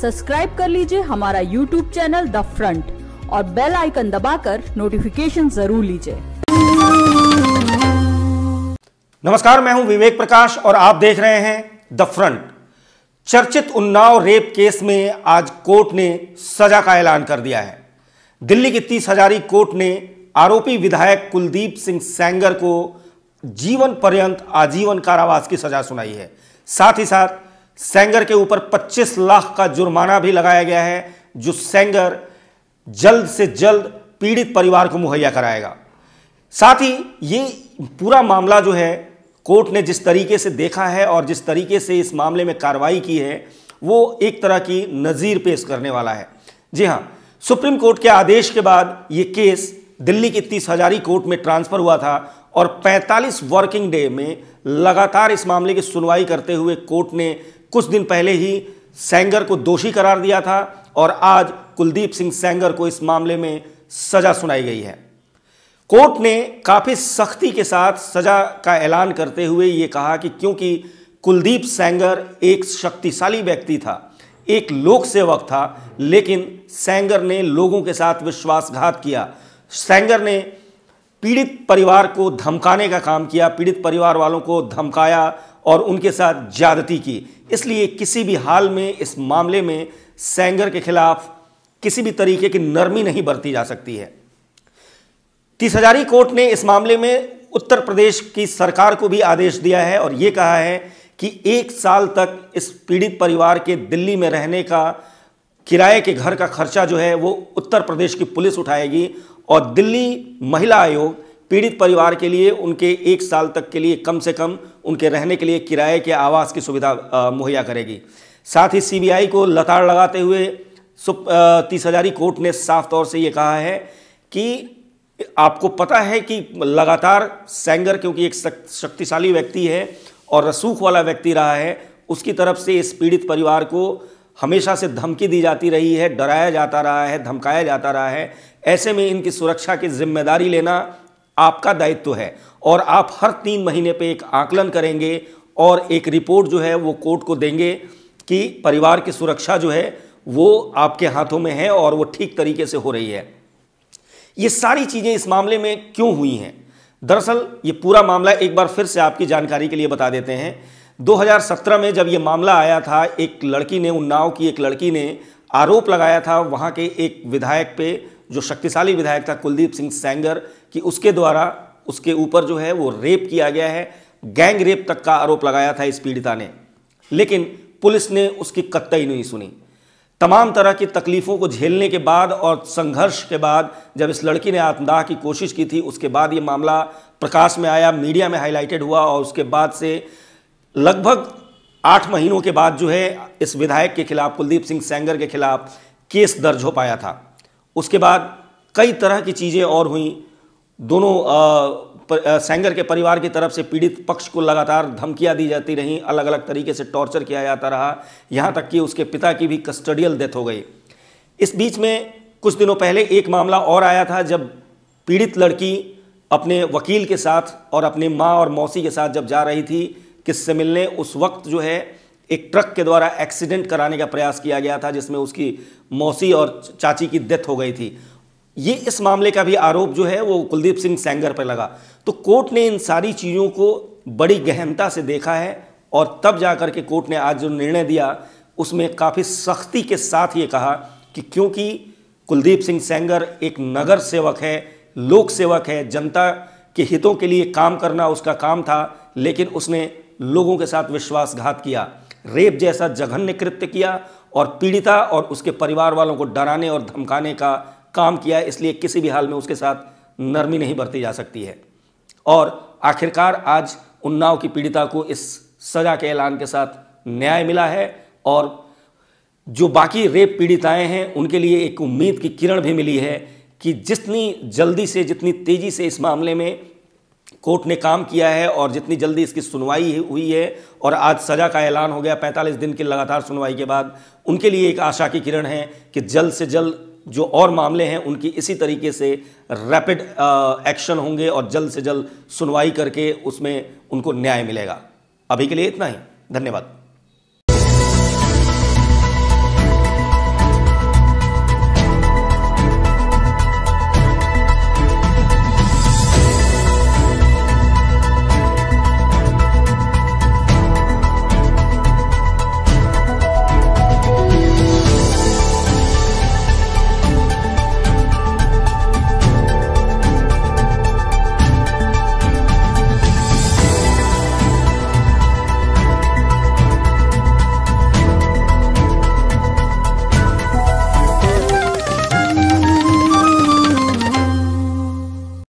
subscribe कर लीजिए हमारा यूट्यूब चैनल द फ्रंट और बेल आइकन दबाकर नोटिफिकेशन जरूर लीजिए नमस्कार मैं हूं विवेक प्रकाश और आप देख रहे हैं द फ्रंट चर्चित उन्नाव रेप केस में आज कोर्ट ने सजा का ऐलान कर दिया है दिल्ली की तीस हजारी कोर्ट ने आरोपी विधायक कुलदीप सिंह सैंगर को जीवन पर्यंत आजीवन कारावास की सजा सुनाई है साथ ही साथ सेंगर के ऊपर 25 लाख का जुर्माना भी लगाया गया है जो सेंगर जल्द से जल्द पीड़ित परिवार को मुहैया कराएगा साथ ही ये पूरा मामला जो है कोर्ट ने जिस तरीके से देखा है और जिस तरीके से इस मामले में कार्रवाई की है वो एक तरह की नज़ीर पेश करने वाला है जी हाँ सुप्रीम कोर्ट के आदेश के बाद ये केस दिल्ली की तीस हजारी कोर्ट में ट्रांसफ़र हुआ था और 45 वर्किंग डे में लगातार इस मामले की सुनवाई करते हुए कोर्ट ने कुछ दिन पहले ही सेंगर को दोषी करार दिया था और आज कुलदीप सिंह सेंगर को इस मामले में सजा सुनाई गई है कोर्ट ने काफ़ी सख्ती के साथ सजा का ऐलान करते हुए ये कहा कि क्योंकि कुलदीप सेंगर एक शक्तिशाली व्यक्ति था एक लोक सेवक था लेकिन सेंगर ने लोगों के साथ विश्वासघात किया सेंगर ने पीड़ित परिवार को धमकाने का काम किया पीड़ित परिवार वालों को धमकाया और उनके साथ ज्यादती की इसलिए किसी भी हाल में इस मामले में सेंगर के खिलाफ किसी भी तरीके की नरमी नहीं बरती जा सकती है तीस हजारी कोर्ट ने इस मामले में उत्तर प्रदेश की सरकार को भी आदेश दिया है और ये कहा है कि एक साल तक इस पीड़ित परिवार के दिल्ली में रहने का किराए के घर का खर्चा जो है वो उत्तर प्रदेश की पुलिस उठाएगी और दिल्ली महिला आयोग पीड़ित परिवार के लिए उनके एक साल तक के लिए कम से कम उनके रहने के लिए किराए के आवास की सुविधा मुहैया करेगी साथ ही सीबीआई को लताड़ लगाते हुए तीस हजारी कोर्ट ने साफ तौर से ये कहा है कि आपको पता है कि लगातार सेंगर क्योंकि एक शक्तिशाली व्यक्ति है और रसूख वाला व्यक्ति रहा है उसकी तरफ से इस पीड़ित परिवार को हमेशा से धमकी दी जाती रही है डराया जाता रहा है धमकाया जाता रहा है ऐसे में इनकी सुरक्षा की जिम्मेदारी लेना आपका दायित्व है और आप हर तीन महीने पे एक आकलन करेंगे और एक रिपोर्ट जो है वो कोर्ट को देंगे कि परिवार की सुरक्षा जो है वो आपके हाथों में है और वो ठीक तरीके से हो रही है ये सारी चीज़ें इस मामले में क्यों हुई हैं दरअसल ये पूरा मामला एक बार फिर से आपकी जानकारी के लिए बता देते हैं 2017 में जब ये मामला आया था एक लड़की ने उन्नाव की एक लड़की ने आरोप लगाया था वहाँ के एक विधायक पे जो शक्तिशाली विधायक था कुलदीप सिंह सेंगर कि उसके द्वारा उसके ऊपर जो है वो रेप किया गया है गैंग रेप तक का आरोप लगाया था इस पीड़िता ने लेकिन पुलिस ने उसकी कत्तई नहीं सुनी तमाम तरह की तकलीफ़ों को झेलने के बाद और संघर्ष के बाद जब इस लड़की ने आत्मदाह की कोशिश की थी उसके बाद ये मामला प्रकाश में आया मीडिया में हाईलाइटेड हुआ और उसके बाद से लगभग आठ महीनों के बाद जो है इस विधायक के खिलाफ कुलदीप सिंह सेंगर के खिलाफ केस दर्ज हो पाया था उसके बाद कई तरह की चीज़ें और हुई दोनों आ, सेंगर के परिवार की तरफ से पीड़ित पक्ष को लगातार धमकियां दी जाती रहीं अलग अलग तरीके से टॉर्चर किया जाता रहा यहाँ तक कि उसके पिता की भी कस्टडियल डेथ हो गई इस बीच में कुछ दिनों पहले एक मामला और आया था जब पीड़ित लड़की अपने वकील के साथ और अपने माँ और मौसी के साथ जब जा रही थी किससे मिलने उस वक्त जो है एक ट्रक के द्वारा एक्सीडेंट कराने का प्रयास किया गया था जिसमें उसकी मौसी और चाची की डेथ हो गई थी ये इस मामले का भी आरोप जो है वो कुलदीप सिंह सेंगर पर लगा तो कोर्ट ने इन सारी चीज़ों को बड़ी गहनता से देखा है और तब जा के कोर्ट ने आज जो निर्णय दिया उसमें काफ़ी सख्ती के साथ ये कहा कि क्योंकि कुलदीप सिंह सेंगर एक नगर सेवक है लोक सेवक है जनता के हितों के लिए काम करना उसका काम था लेकिन उसने लोगों के साथ विश्वासघात किया रेप जैसा जघन्य कृत्य किया और पीड़िता और उसके परिवार वालों को डराने और धमकाने का काम किया इसलिए किसी भी हाल में उसके साथ नरमी नहीं बरती जा सकती है और आखिरकार आज उन्नाव की पीड़िता को इस सजा के ऐलान के साथ न्याय मिला है और जो बाकी रेप पीड़िताएं हैं उनके लिए एक उम्मीद की किरण भी मिली है कि जितनी जल्दी से जितनी तेज़ी से इस मामले में कोर्ट ने काम किया है और जितनी जल्दी इसकी सुनवाई हुई है और आज सज़ा का ऐलान हो गया 45 दिन की लगातार सुनवाई के बाद उनके लिए एक आशा की किरण है कि जल्द से जल्द जो और मामले हैं उनकी इसी तरीके से रैपिड एक्शन होंगे और जल्द से जल्द सुनवाई करके उसमें उनको न्याय मिलेगा अभी के लिए इतना ही धन्यवाद